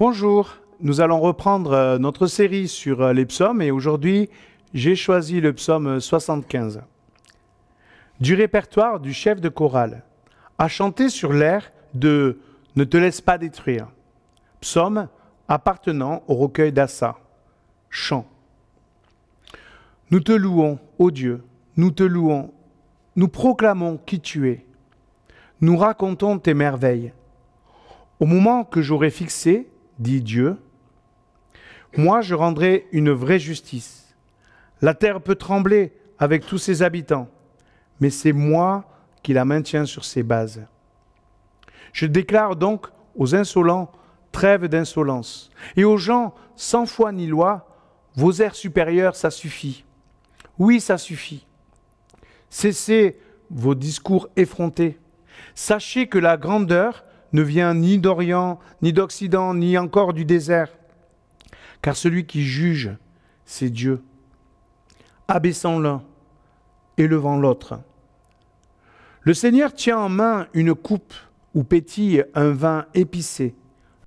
Bonjour, nous allons reprendre euh, notre série sur euh, les psaumes et aujourd'hui j'ai choisi le psaume 75. Du répertoire du chef de chorale, à chanter sur l'air de Ne te laisse pas détruire, psaume appartenant au recueil d'Assa, chant. Nous te louons, ô Dieu, nous te louons, nous proclamons qui tu es, nous racontons tes merveilles. Au moment que j'aurai fixé, dit Dieu, moi je rendrai une vraie justice. La terre peut trembler avec tous ses habitants, mais c'est moi qui la maintiens sur ses bases. Je déclare donc aux insolents, trêve d'insolence, et aux gens sans foi ni loi, vos airs supérieurs, ça suffit. Oui, ça suffit. Cessez vos discours effrontés. Sachez que la grandeur ne vient ni d'Orient, ni d'Occident, ni encore du désert. Car celui qui juge, c'est Dieu. Abaissant l'un, élevant l'autre. Le Seigneur tient en main une coupe où pétille un vin épicé,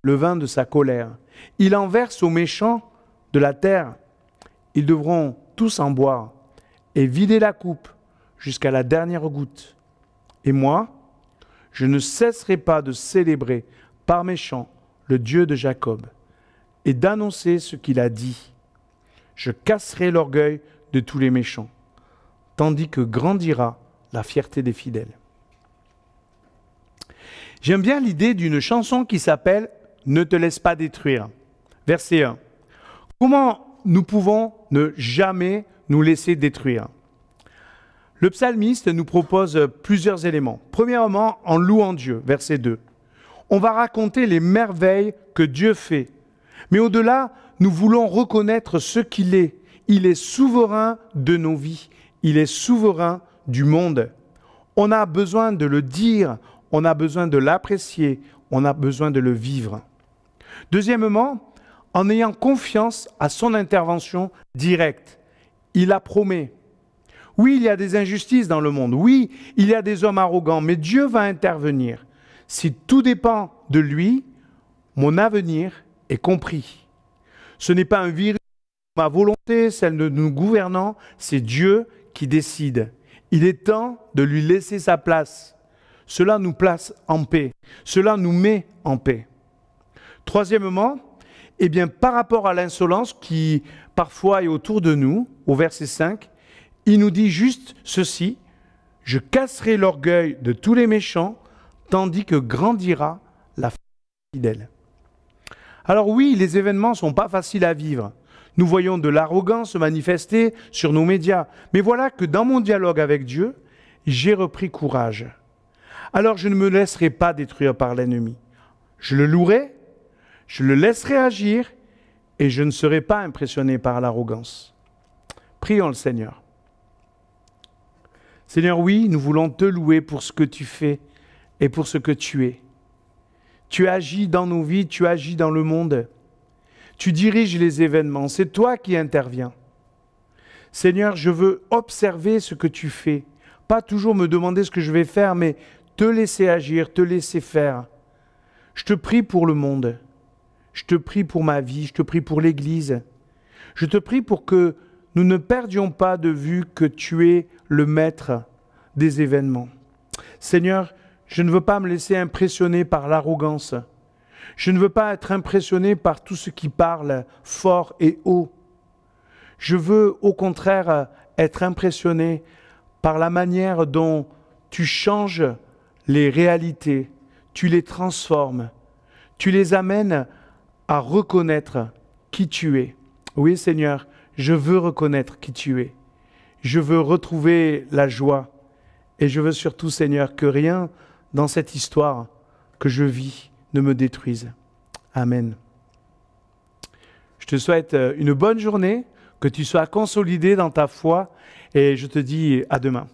le vin de sa colère. Il en verse aux méchants de la terre. Ils devront tous en boire et vider la coupe jusqu'à la dernière goutte. Et moi, je ne cesserai pas de célébrer par mes chants le Dieu de Jacob et d'annoncer ce qu'il a dit. Je casserai l'orgueil de tous les méchants, tandis que grandira la fierté des fidèles. J'aime bien l'idée d'une chanson qui s'appelle Ne te laisse pas détruire. Verset 1. Comment nous pouvons ne jamais nous laisser détruire le psalmiste nous propose plusieurs éléments. Premièrement, en louant Dieu, verset 2. On va raconter les merveilles que Dieu fait. Mais au-delà, nous voulons reconnaître ce qu'il est. Il est souverain de nos vies. Il est souverain du monde. On a besoin de le dire, on a besoin de l'apprécier, on a besoin de le vivre. Deuxièmement, en ayant confiance à son intervention directe, il a promis, oui, il y a des injustices dans le monde. Oui, il y a des hommes arrogants, mais Dieu va intervenir. Si tout dépend de lui, mon avenir est compris. Ce n'est pas un virus, ma volonté, celle de nous gouvernant. c'est Dieu qui décide. Il est temps de lui laisser sa place. Cela nous place en paix. Cela nous met en paix. Troisièmement, eh bien, par rapport à l'insolence qui parfois est autour de nous, au verset 5, il nous dit juste ceci, je casserai l'orgueil de tous les méchants, tandis que grandira la fidèle. Alors oui, les événements sont pas faciles à vivre. Nous voyons de l'arrogance se manifester sur nos médias. Mais voilà que dans mon dialogue avec Dieu, j'ai repris courage. Alors je ne me laisserai pas détruire par l'ennemi. Je le louerai, je le laisserai agir et je ne serai pas impressionné par l'arrogance. Prions le Seigneur. Seigneur, oui, nous voulons te louer pour ce que tu fais et pour ce que tu es. Tu agis dans nos vies, tu agis dans le monde. Tu diriges les événements, c'est toi qui interviens. Seigneur, je veux observer ce que tu fais, pas toujours me demander ce que je vais faire, mais te laisser agir, te laisser faire. Je te prie pour le monde, je te prie pour ma vie, je te prie pour l'Église, je te prie pour que nous ne perdions pas de vue que tu es le maître des événements. Seigneur, je ne veux pas me laisser impressionner par l'arrogance. Je ne veux pas être impressionné par tout ce qui parle fort et haut. Je veux au contraire être impressionné par la manière dont tu changes les réalités, tu les transformes, tu les amènes à reconnaître qui tu es. Oui Seigneur, je veux reconnaître qui tu es. Je veux retrouver la joie. Et je veux surtout, Seigneur, que rien dans cette histoire que je vis ne me détruise. Amen. Je te souhaite euh, une bonne journée, que tu sois consolidé dans ta foi et je te dis à demain.